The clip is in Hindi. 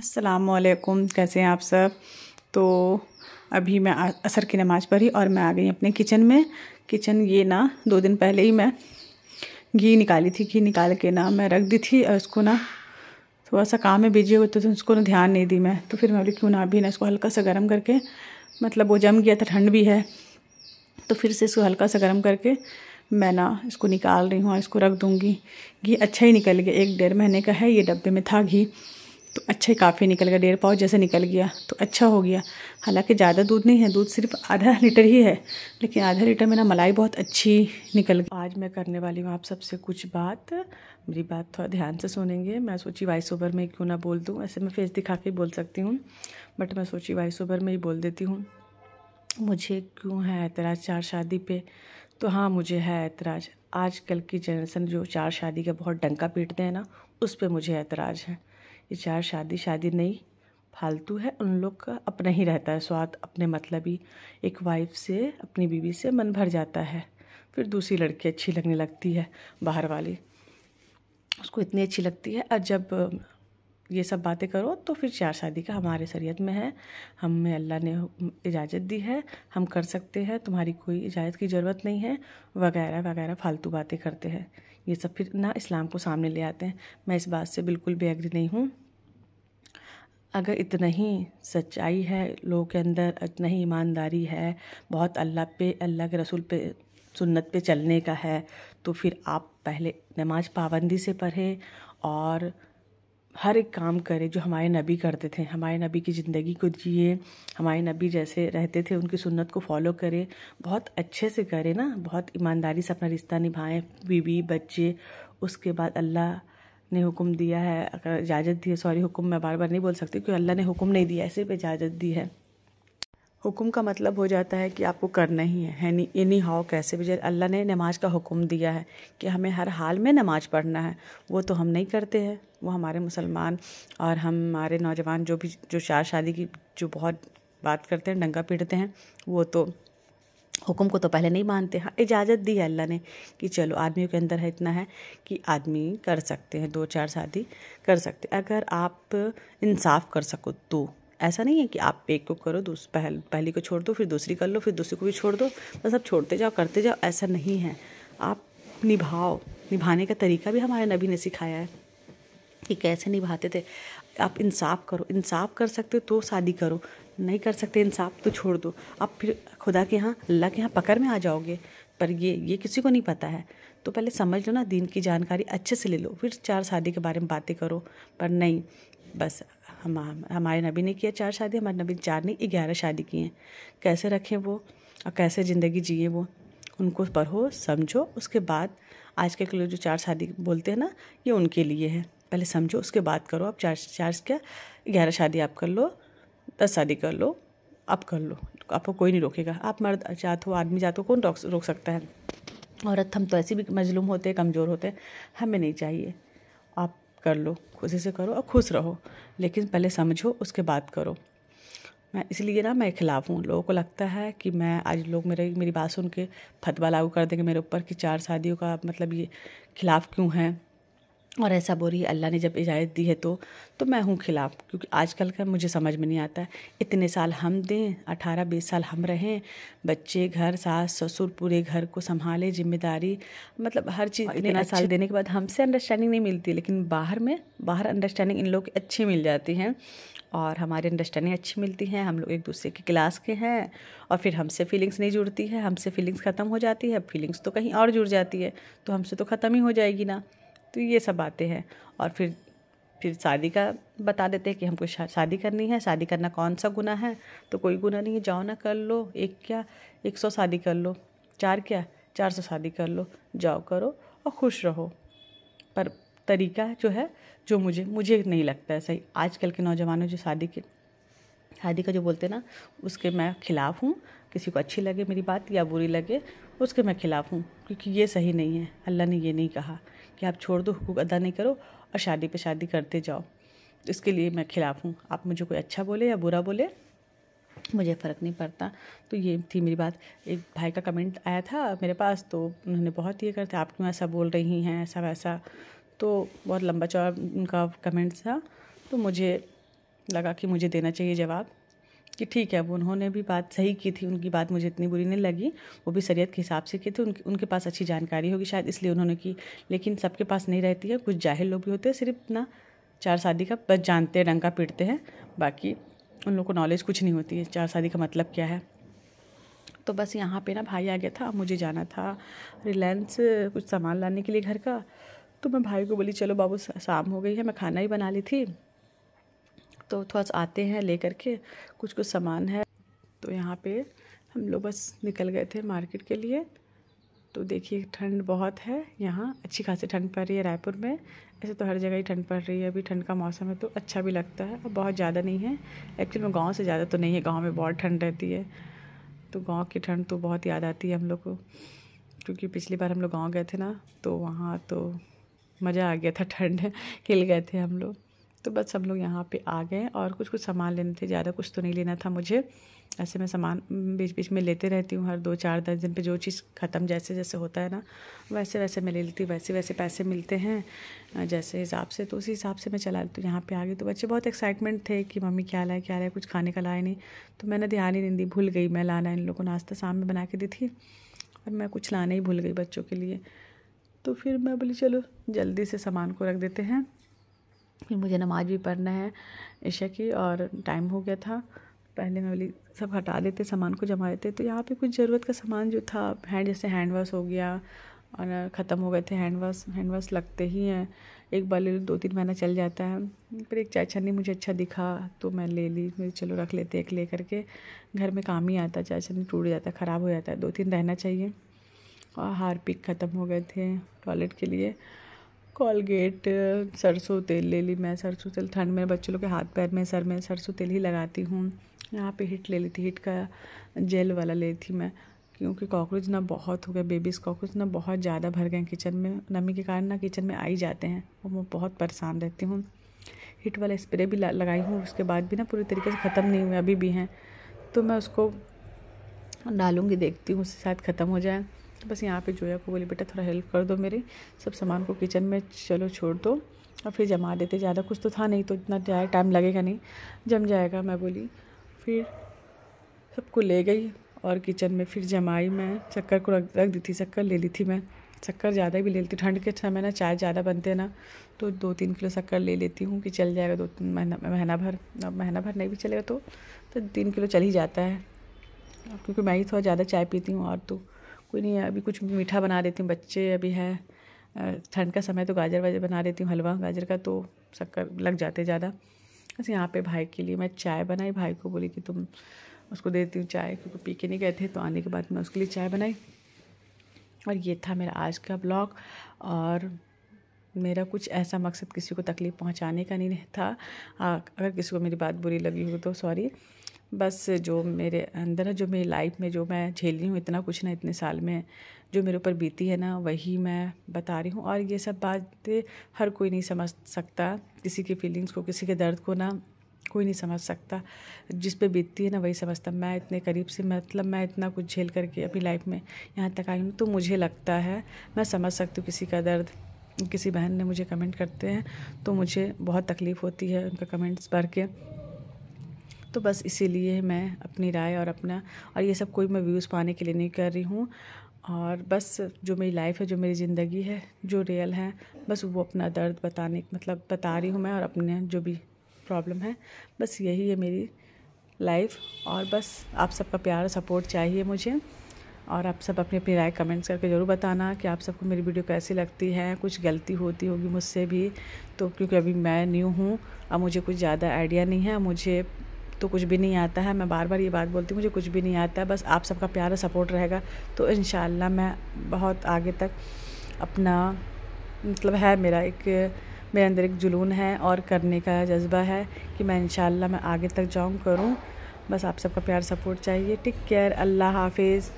असलकुम कैसे हैं आप सब तो अभी मैं असर की नमाज़ पढ़ी और मैं आ गई अपने किचन में किचन ये ना दो दिन पहले ही मैं घी निकाली थी घी निकाल के ना मैं रख दी थी और उसको ना थोड़ा सा काम में बिजी हो थे तो उसको ना ध्यान नहीं दी मैं तो फिर मैं बोली क्यों ना अभी ना इसको हल्का सा गर्म करके मतलब वो जम गया था ठंड भी है तो फिर से इसको हल्का सा गर्म करके मैं ना इसको निकाल रही हूँ और इसको रख दूँगी घी अच्छा ही निकल गया एक डेढ़ महीने का है ये डब्बे में था घी तो अच्छा ही काफ़ी निकल गया डेढ़ पाव जैसे निकल गया तो अच्छा हो गया हालांकि ज़्यादा दूध नहीं है दूध सिर्फ आधा लीटर ही है लेकिन आधा लीटर में ना मलाई बहुत अच्छी निकल गई आज मैं करने वाली हूँ आप सबसे कुछ बात मेरी बात थोड़ा ध्यान से सुनेंगे मैं सोची वॉइस ओवर में क्यों ना बोल दूँ ऐसे मैं फेस दिखा के बोल सकती हूँ बट मैं सोची वॉइस ओवर में ही बोल देती हूँ मुझे क्यों है ऐतराज़ चार शादी पे तो हाँ मुझे है ऐतराज़ आजकल की जनरेशन जो चार शादी का बहुत डंका पीटते हैं ना उस पर मुझे ऐतराज़ है ये चार शादी शादी नहीं फालतू है उन लोग का अपना ही रहता है स्वाद अपने मतलब ही एक वाइफ से अपनी बीवी से मन भर जाता है फिर दूसरी लड़की अच्छी लगने लगती है बाहर वाली उसको इतनी अच्छी लगती है और जब ये सब बातें करो तो फिर चार शादी का हमारे शरीत में है हमें अल्लाह ने इजाज़त दी है हम कर सकते हैं तुम्हारी कोई इजाज़त की ज़रूरत नहीं है वगैरह वगैरह फालतू बातें करते हैं ये सब फिर ना इस्लाम को सामने ले आते हैं मैं इस बात से बिल्कुल बेअग्री नहीं हूँ अगर इतना ही सच्चाई है लोगों के अंदर इतना ही ईमानदारी है बहुत अल्लाह पे अल्लाह के रसूल पे सुन्नत पे चलने का है तो फिर आप पहले नमाज पाबंदी से पढ़े और हर एक काम करे जो हमारे नबी करते थे हमारे नबी की ज़िंदगी को जिए हमारे नबी जैसे रहते थे उनकी सुन्नत को फॉलो करें बहुत अच्छे से करें ना बहुत ईमानदारी से अपना रिश्ता निभाएं बीवी बच्चे उसके बाद अल्लाह ने हुक्म दिया है अगर इजाज़त दी है सॉरी हुक्म मैं बार बार नहीं बोल सकती क्योंकि अल्लाह ने हुक्म नहीं दिया है सिर्फ इजाज़त दी है हुक्म का मतलब हो जाता है कि आपको करना ही है एनी हाउ कैसे भी अल्लाह ने नमाज का हुक्म दिया है कि हमें हर हाल में नमाज पढ़ना है वो तो हम नहीं करते हैं वो हमारे मुसलमान और हमारे नौजवान जो भी जो शार शादी की जो बहुत बात करते हैं डंगा पीटते हैं वो तो हुक्म को तो पहले नहीं मानते हाँ इजाज़त दी है अल्लाह ने कि चलो आदमियों के अंदर है इतना है कि आदमी कर सकते हैं दो चार शादी कर सकते अगर आप इंसाफ कर सको तो ऐसा नहीं है कि आप एक को करो दूस पहल पहली को छोड़ दो फिर दूसरी कर लो फिर दूसरी को भी छोड़ दो बस आप छोड़ते जाओ करते जाओ ऐसा नहीं है आप निभाओ निभाने का तरीका भी हमारे नबी ने सिखाया है कि कैसे निभाते थे आप इंसाफ करो इंसाफ कर सकते हो तो शादी करो नहीं कर सकते इंसाफ तो छोड़ दो आप फिर खुदा के यहाँ अल्लाह के यहाँ पकड़ में आ जाओगे पर ये ये किसी को नहीं पता है तो पहले समझ लो ना दीन की जानकारी अच्छे से ले लो फिर चार शादी के बारे में बातें करो पर नहीं बस हम हमारे नबी ने किया चार शादी हमारे नबी चार ने ग्यारह शादी किए हैं कैसे रखें वो और कैसे ज़िंदगी जिए वो उनको पढ़ो समझो उसके बाद आज के लोग जो चार शादी बोलते हैं ना ये उनके लिए है पहले समझो उसके बाद करो आप चार चार क्या ग्यारह शादी आप कर लो दस शादी कर लो आप कर लो आपको कोई नहीं रोकेगा आप मर्द जात हो आदमी जात हो कौन रोक सकता है औरत हम तो ऐसे भी मजलूम होते हैं कमज़ोर होते हैं हमें नहीं चाहिए कर लो खुशी से करो और खुश रहो लेकिन पहले समझो उसके बाद करो मैं इसलिए ना मैं खिलाफ हूँ लोगों को लगता है कि मैं आज लोग मेरे मेरी बात सुन के फतवा लागू कर देंगे मेरे ऊपर कि चार शादियों का मतलब ये खिलाफ क्यों है और ऐसा है अल्लाह ने जब इजाज़त दी है तो तो मैं हूँ खिलाफ़ क्योंकि आजकल का मुझे समझ में नहीं आता इतने साल हम दें अठारह बीस साल हम रहें बच्चे घर सास ससुर पूरे घर को संभालें जिम्मेदारी मतलब हर चीज़ इतना साल देने के बाद हमसे अंडरस्टैंडिंग नहीं मिलती लेकिन बाहर में बाहर अंडरस्टैंडिंग इन लोग की अच्छी मिल जाती है और हमारी अंडरस्टैंडिंग अच्छी मिलती है हम लोग एक दूसरे के क्लास के हैं और फिर हमसे फीलिंग्स नहीं जुड़ती है हमसे फीलिंग्स ख़त्म हो जाती है फीलिंग्स तो कहीं और जुड़ जाती है तो हमसे तो ख़त्म ही हो जाएगी ना तो ये सब बातें हैं और फिर फिर शादी का बता देते हैं कि हमको शादी करनी है शादी करना कौन सा गुना है तो कोई गुना नहीं है जाओ ना कर लो एक क्या एक सौ शादी कर लो चार क्या चार सौ शादी कर लो जाओ करो और खुश रहो पर तरीका जो है जो मुझे मुझे नहीं लगता है सही आजकल के नौजवानों जो शादी के शादी का जो बोलते हैं ना उसके मैं खिलाफ़ हूँ किसी को अच्छी लगे मेरी बात या बुरी लगे उसके मैं खिलाफ़ हूँ क्योंकि ये सही नहीं है अल्लाह ने ये नहीं कहा कि आप छोड़ दो हुकूक अदा नहीं करो और शादी पे शादी करते जाओ इसके लिए मैं खिलाफ़ हूँ आप मुझे कोई अच्छा बोले या बुरा बोले मुझे फ़र्क नहीं पड़ता तो ये थी मेरी बात एक भाई का कमेंट आया था मेरे पास तो उन्होंने बहुत ये करते आप क्यों ऐसा बोल रही हैं ऐसा वैसा तो बहुत लंबा चौड़ा उनका कमेंट था तो मुझे लगा कि मुझे देना चाहिए जवाब कि ठीक है अब उन्होंने भी बात सही की थी उनकी बात मुझे इतनी बुरी नहीं लगी वो भी शरीय के हिसाब से की थी उनके उनके पास अच्छी जानकारी होगी शायद इसलिए उन्होंने की लेकिन सबके पास नहीं रहती है कुछ जाहिर लोग भी होते हैं सिर्फ ना चार शादी का बस जानते हैं डंका पीटते हैं बाकी उन लोग को नॉलेज कुछ नहीं होती है चार शादी का मतलब क्या है तो बस यहाँ पे ना भाई आ गया था मुझे जाना था रिलायंस कुछ सामान लाने के लिए घर का तो मैं भाई को बोली चलो बाबू शाम हो गई है मैं खाना ही बना ली थी तो थोड़ा आते हैं ले करके कुछ कुछ सामान है तो यहाँ पे हम लोग बस निकल गए थे मार्केट के लिए तो देखिए ठंड बहुत है यहाँ अच्छी खासी ठंड पड़ रही है रायपुर में ऐसे तो हर जगह ही ठंड पड़ रही है अभी ठंड का मौसम है तो अच्छा भी लगता है और बहुत ज़्यादा नहीं है एक्चुअली में गाँव से ज़्यादा तो नहीं है गाँव में बहुत ठंड रहती है तो गाँव की ठंड तो बहुत याद आती है हम लोग को क्योंकि पिछली बार हम लोग गाँव गए थे ना तो वहाँ तो मज़ा आ गया था ठंड हिल गए थे हम लोग तो बस सब लोग यहाँ पे आ गए और कुछ कुछ सामान लेने थे ज़्यादा कुछ तो नहीं लेना था मुझे ऐसे मैं सामान बीच बीच में लेते रहती हूँ हर दो चार दस दिन पे जो चीज़ ख़त्म जैसे जैसे होता है ना वैसे वैसे मैं ले लेती हूँ वैसे वैसे पैसे मिलते हैं जैसे हिसाब से तो उसी हिसाब से मैं चला लेती तो हूँ यहाँ पर आ गई तो बच्चे बहुत एक्साइटमेंट थे कि मम्मी क्या लाए क्या लाए कुछ खाने का लाए नहीं तो मैंने ध्यान ही नहीं दी भूल गई मैं लाना इन लोगों को नाश्ता शाम में बना के दी थी और मैं कुछ लाना ही भूल गई बच्चों के लिए तो फिर मैं बोली चलो जल्दी से सामान को रख देते हैं फिर मुझे नमाज भी पढ़ना है ईशा की और टाइम हो गया था पहले मैं बोली सब हटा देते सामान को जमा देते तो यहाँ पे कुछ ज़रूरत का सामान जो था हैंड जैसे हैंड वॉश हो गया और ख़त्म हो गए थे हैंड वॉश हैंड वॉश लगते ही हैं एक बार ले लो दो तीन महीना चल जाता है फिर एक चाय छन्नी मुझे अच्छा दिखा तो मैं ले ली मेरे चलो रख लेते एक ले करके घर में काम ही आता चाय छन्नी टूट जाता ख़राब हो जाता है दो तीन रहना चाहिए और हार पिक ख़त्म हो गए थे टॉयलेट के लिए कॉलगेट सरसों तेल ले ली मैं सरसों तेल ठंड में बच्चों लोग के हाथ पैर में सर में सरसों तेल ही लगाती हूँ यहाँ पे हिट ले ली थी हिट का जेल वाला ले थी मैं क्योंकि कॉकरोच ना बहुत हो गए बेबीज़ कॉकरोच ना बहुत ज़्यादा भर गए किचन में नमी के कारण ना किचन में आ ही जाते हैं और मैं बहुत परेशान रहती हूँ हिट वाला स्प्रे भी लगाई हूँ उसके बाद भी ना पूरी तरीके से ख़त्म नहीं हुए अभी भी हैं तो मैं उसको डालूँगी देखती हूँ उसके साथ ख़त्म हो जाए तो बस यहाँ पे जोया को बोली बेटा थोड़ा हेल्प कर दो मेरे सब सामान को किचन में चलो छोड़ दो और फिर जमा देते ज़्यादा कुछ तो था नहीं तो इतना ज़्यादा टाइम लगेगा नहीं जम जाएगा मैं बोली फिर सबको ले गई और किचन में फिर जमाई मैं शक्कर को रख रख दी थी शक्कर ले ली थी मैं शक्कर ज़्यादा भी ले लेती ठंड के समय ना चाय ज़्यादा बनते हैं ना तो दो तीन किलो शक्कर ले लेती हूँ कि चल जाएगा दो तीन महीना महीना भर अब महीना भर नहीं भी चलेगा तो तो तीन किलो चल ही जाता है क्योंकि मैं ही थोड़ा ज़्यादा चाय पीती हूँ और तो कोई नहीं अभी कुछ मीठा बना देती हूँ बच्चे अभी है ठंड का समय तो गाजर वाजर बना देती हूँ हलवा गाजर का तो शक्कर लग जाते ज़्यादा बस यहाँ पे भाई के लिए मैं चाय बनाई भाई को बोली कि तुम उसको देती हूँ चाय क्योंकि पी के नहीं गए थे तो आने के बाद मैं उसके लिए चाय बनाई और ये था मेरा आज का ब्लॉग और मेरा कुछ ऐसा मकसद किसी को तकलीफ़ पहुंचाने का नहीं था आ, हाँ, अगर किसी को मेरी बात बुरी लगी हो तो सॉरी बस जो मेरे अंदर जो मेरी लाइफ में जो मैं झेल रही हूँ इतना कुछ ना इतने साल में जो मेरे ऊपर बीती है ना वही मैं बता रही हूँ और ये सब बातें हर कोई नहीं समझ सकता किसी की फीलिंग्स को किसी के दर्द को ना कोई नहीं समझ सकता जिस पे बीतती है ना वही समझता मैं इतने करीब से मतलब मैं इतना कुछ झेल करके अपनी लाइफ में यहाँ तक आई हूँ तो मुझे लगता है मैं समझ सकती हूँ किसी का दर्द किसी बहन ने मुझे कमेंट करते हैं तो मुझे बहुत तकलीफ़ होती है उनका कमेंट्स पढ़ के तो बस इसीलिए मैं अपनी राय और अपना और ये सब कोई मैं व्यूज़ पाने के लिए नहीं कर रही हूँ और बस जो मेरी लाइफ है जो मेरी ज़िंदगी है जो रियल है बस वो अपना दर्द बताने मतलब बता रही हूँ मैं और अपने जो भी प्रॉब्लम है बस यही है मेरी लाइफ और बस आप सबका प्यार और सपोर्ट चाहिए मुझे और आप सब अपनी अपनी राय कमेंट्स करके ज़रूर बताना कि आप सबको मेरी वीडियो कैसी लगती है कुछ गलती होती होगी मुझसे भी तो क्योंकि अभी मैं न्यू हूँ और मुझे कुछ ज़्यादा आइडिया नहीं है मुझे तो कुछ भी नहीं आता है मैं बार बार ये बात बोलती हूँ मुझे कुछ भी नहीं आता है बस आप सबका प्यार और सपोर्ट रहेगा तो इन मैं बहुत आगे तक अपना मतलब है मेरा एक मेरे अंदर एक जुलून है और करने का जज्बा है कि मैं इन मैं आगे तक जाऊँ करूँ बस आप सबका प्यार सपोर्ट चाहिए टेक केयर अल्लाह हाफिज़